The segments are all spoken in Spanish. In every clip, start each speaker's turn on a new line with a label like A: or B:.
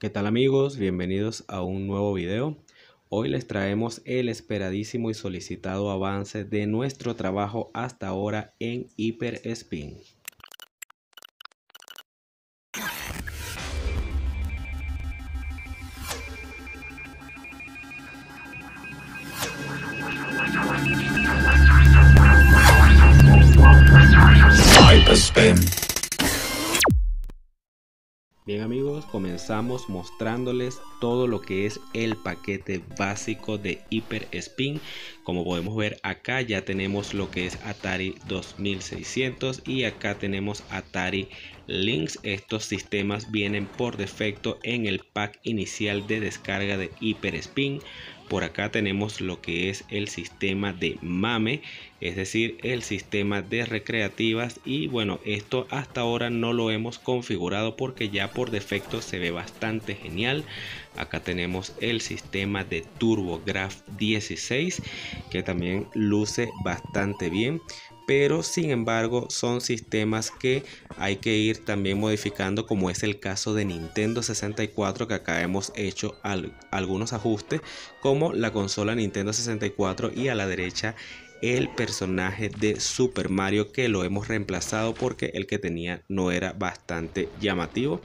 A: ¿Qué tal amigos? Bienvenidos a un nuevo video. Hoy les traemos el esperadísimo y solicitado avance de nuestro trabajo hasta ahora en Hyper Spin amigos, comenzamos mostrándoles todo lo que es el paquete básico de Hyper Spin. Como podemos ver acá ya tenemos lo que es Atari 2600 y acá tenemos Atari Lynx. Estos sistemas vienen por defecto en el pack inicial de descarga de Hyper Spin. Por acá tenemos lo que es el sistema de MAME, es decir, el sistema de recreativas. Y bueno, esto hasta ahora no lo hemos configurado porque ya por defecto se ve bastante genial. Acá tenemos el sistema de TurboGraph 16 que también luce bastante bien pero sin embargo son sistemas que hay que ir también modificando como es el caso de Nintendo 64 que acá hemos hecho algunos ajustes como la consola Nintendo 64 y a la derecha el personaje de Super Mario que lo hemos reemplazado porque el que tenía no era bastante llamativo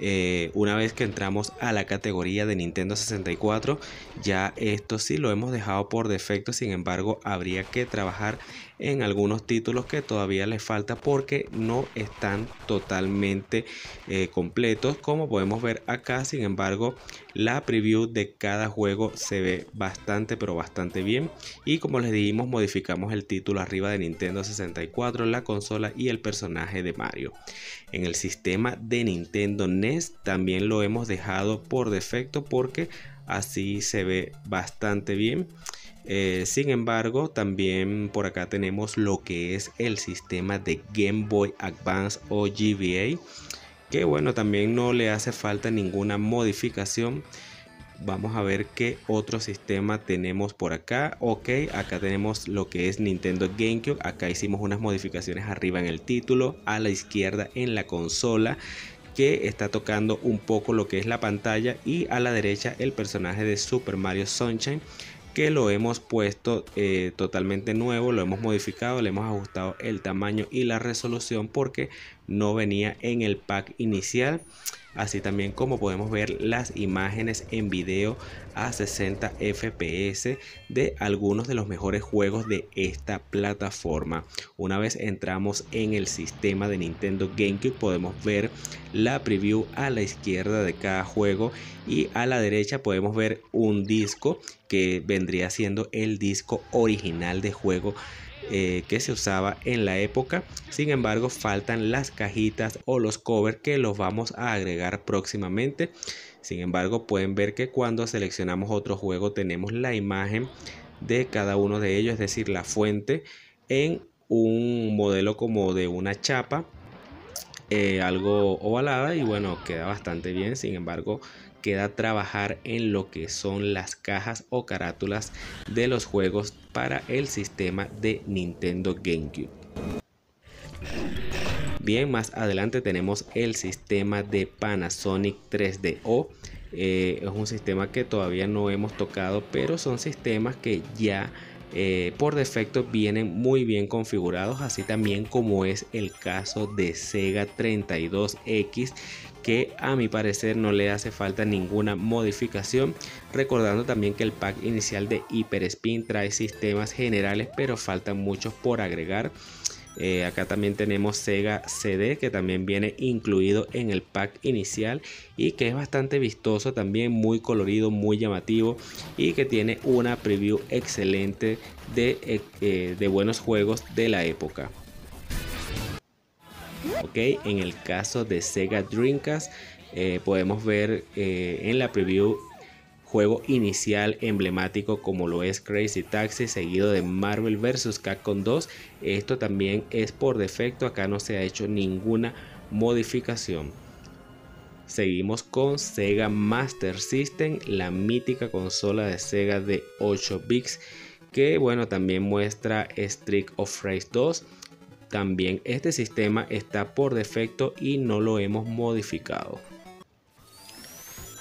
A: eh, una vez que entramos a la categoría de Nintendo 64, ya esto sí lo hemos dejado por defecto, sin embargo habría que trabajar en algunos títulos que todavía les falta porque no están totalmente eh, completos como podemos ver acá, sin embargo la preview de cada juego se ve bastante pero bastante bien y como les dijimos modificamos el título arriba de Nintendo 64, la consola y el personaje de Mario. En el sistema de Nintendo NES también lo hemos dejado por defecto porque así se ve bastante bien. Eh, sin embargo, también por acá tenemos lo que es el sistema de Game Boy Advance o GBA que bueno, también no le hace falta ninguna modificación. Vamos a ver qué otro sistema tenemos por acá. Ok, acá tenemos lo que es Nintendo GameCube. Acá hicimos unas modificaciones arriba en el título, a la izquierda en la consola que está tocando un poco lo que es la pantalla y a la derecha el personaje de Super Mario Sunshine que lo hemos puesto eh, totalmente nuevo, lo hemos modificado, le hemos ajustado el tamaño y la resolución porque no venía en el pack inicial así también como podemos ver las imágenes en video a 60 fps de algunos de los mejores juegos de esta plataforma. Una vez entramos en el sistema de Nintendo GameCube podemos ver la preview a la izquierda de cada juego y a la derecha podemos ver un disco que vendría siendo el disco original de juego eh, que se usaba en la época. Sin embargo, faltan las cajitas o los covers que los vamos a agregar próximamente. Sin embargo, pueden ver que cuando seleccionamos otro juego tenemos la imagen de cada uno de ellos, es decir, la fuente en un modelo como de una chapa, eh, algo ovalada y bueno, queda bastante bien. Sin embargo, queda trabajar en lo que son las cajas o carátulas de los juegos para el sistema de Nintendo GameCube. Bien, más adelante tenemos el sistema de Panasonic 3DO. o eh, es un sistema que todavía no hemos tocado, pero son sistemas que ya eh, por defecto vienen muy bien configurados, así también como es el caso de Sega 32X que a mi parecer no le hace falta ninguna modificación, recordando también que el pack inicial de Hyper Spin trae sistemas generales pero faltan muchos por agregar. Eh, acá también tenemos Sega CD que también viene incluido en el pack inicial y que es bastante vistoso también, muy colorido, muy llamativo y que tiene una preview excelente de eh, eh, buenos juegos de la época. ¿ok? En el caso de Sega Dreamcast eh, podemos ver eh, en la preview juego inicial emblemático como lo es Crazy Taxi seguido de Marvel vs. Capcom 2. Esto también es por defecto, acá no se ha hecho ninguna modificación. Seguimos con Sega Master System, la mítica consola de Sega de 8 bits que bueno también muestra Street of Rage 2 también este sistema está por defecto y no lo hemos modificado.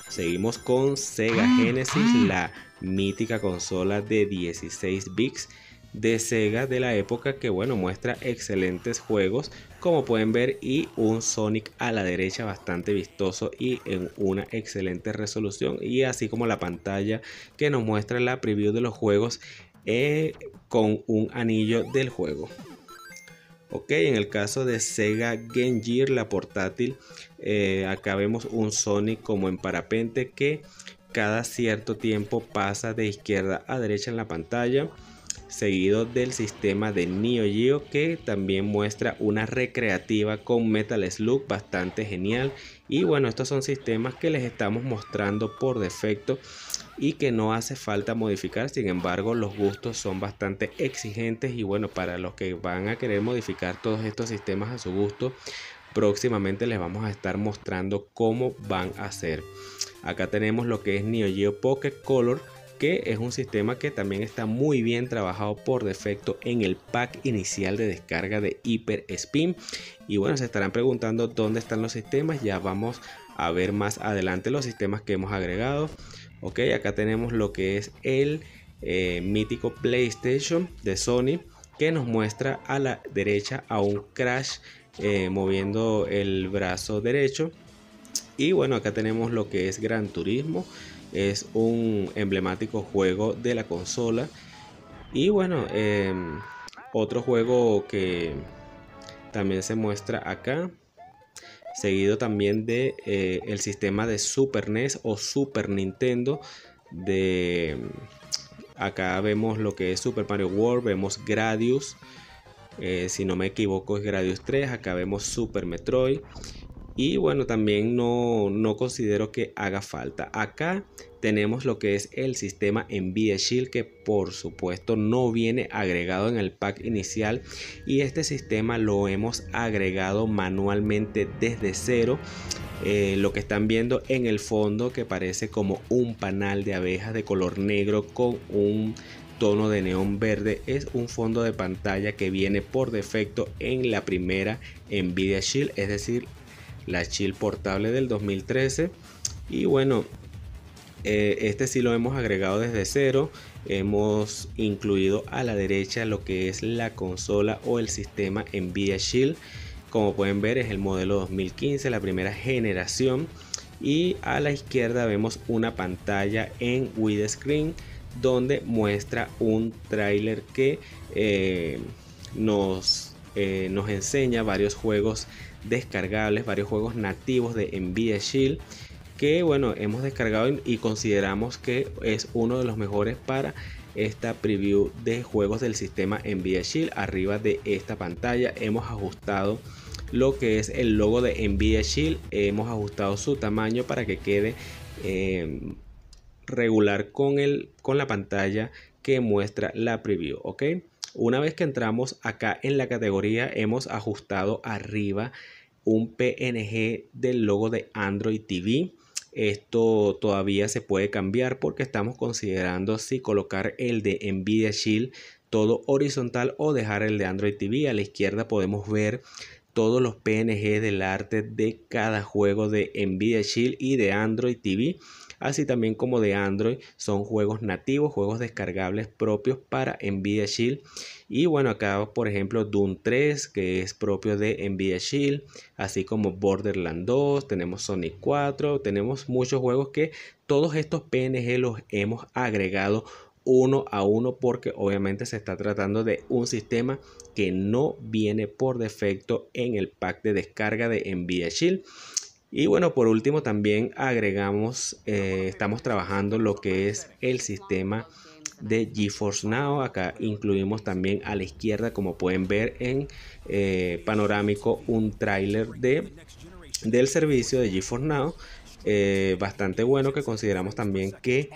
A: Seguimos con Sega ah, Genesis, ah. la mítica consola de 16 bits de Sega de la época que bueno muestra excelentes juegos como pueden ver y un Sonic a la derecha bastante vistoso y en una excelente resolución y así como la pantalla que nos muestra la preview de los juegos eh, con un anillo del juego en el caso de Sega Game la portátil, eh, acá vemos un Sony como en parapente que cada cierto tiempo pasa de izquierda a derecha en la pantalla seguido del sistema de Neo Geo que también muestra una recreativa con Metal look bastante genial y bueno estos son sistemas que les estamos mostrando por defecto y que no hace falta modificar sin embargo los gustos son bastante exigentes y bueno para los que van a querer modificar todos estos sistemas a su gusto próximamente les vamos a estar mostrando cómo van a hacer acá tenemos lo que es Neo Geo Pocket Color que es un sistema que también está muy bien trabajado por defecto en el pack inicial de descarga de Hyper Spin. Y bueno, se estarán preguntando dónde están los sistemas, ya vamos a ver más adelante los sistemas que hemos agregado. Ok, acá tenemos lo que es el eh, mítico PlayStation de Sony que nos muestra a la derecha a un crash eh, moviendo el brazo derecho. Y bueno, acá tenemos lo que es Gran Turismo es un emblemático juego de la consola. Y bueno, em, otro juego que también se muestra acá, seguido también de eh, el sistema de Super NES o Super Nintendo de acá vemos lo que es Super Mario World, vemos Gradius, eh, si no me equivoco es Gradius 3, acá vemos Super Metroid y bueno, también no, considero que haga falta. Acá tenemos lo que es el sistema Nvidia Shield que por supuesto no viene agregado en el pack inicial y este sistema lo hemos agregado manualmente desde cero. Eh, lo que están viendo en el fondo que parece como un panal de abejas de color negro con un tono de neón verde es un fondo de pantalla que viene por defecto en la primera Nvidia Shield, es decir, la shield portable del 2013. Y bueno, eh, este sí lo hemos agregado desde cero. Hemos incluido a la derecha lo que es la consola o el sistema Nvidia Shield. Como pueden ver es el modelo 2015, la primera generación. Y a la izquierda vemos una pantalla en widescreen donde muestra un tráiler que eh, nos eh, nos enseña varios juegos descargables, varios juegos nativos de Nvidia Shield que bueno hemos descargado y consideramos que es uno de los mejores para esta preview de juegos del sistema Nvidia Shield. Arriba de esta pantalla hemos ajustado lo que es el logo de Nvidia Shield, hemos ajustado su tamaño para que quede em, regular con, el, con la pantalla que muestra la preview, ¿ok? Una vez que entramos acá en la categoría, hemos ajustado arriba un PNG del logo de Android TV. Esto todavía se puede cambiar porque estamos considerando si colocar el de Nvidia Shield todo horizontal o dejar el de Android TV. A la izquierda podemos ver todos los PNG del arte de cada juego de Nvidia Shield y de Android TV así también como de Android. Son juegos nativos, juegos descargables propios para Nvidia Shield. Y bueno, acá por ejemplo Doom 3, que es propio de Nvidia Shield, así como Borderland 2, tenemos Sonic 4, tenemos muchos juegos que todos estos PNG los hemos agregado uno a uno porque obviamente se está tratando de un sistema que no viene por defecto en el pack de descarga de Nvidia Shield y bueno, por último también agregamos, eh, estamos trabajando lo que es el sistema de GeForce Now. Acá incluimos también a la izquierda, como pueden ver en eh, panorámico, un tráiler de, del servicio de GeForce Now. Eh, bastante bueno que consideramos también que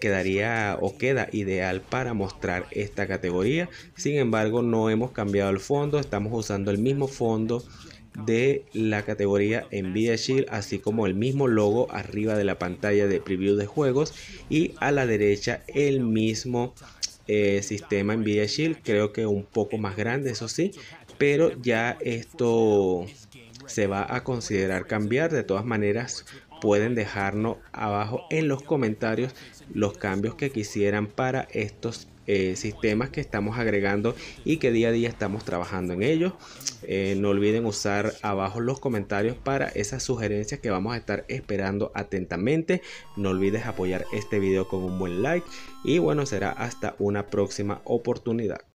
A: quedaría o queda ideal para mostrar esta categoría. Sin embargo, no hemos cambiado el fondo, estamos usando el mismo fondo de la categoría Nvidia Shield, así como el mismo logo arriba de la pantalla de preview de juegos y a la derecha el mismo eh, sistema Nvidia Shield, creo que un poco más grande, eso sí, pero ya esto se va a considerar cambiar. De todas maneras, pueden dejarnos abajo en los comentarios los cambios que quisieran para estos eh, sistemas que estamos agregando y que día a día estamos trabajando en ellos. Eh, no olviden usar abajo los comentarios para esas sugerencias que vamos a estar esperando atentamente. No olvides apoyar este vídeo con un buen like y bueno, será hasta una próxima oportunidad.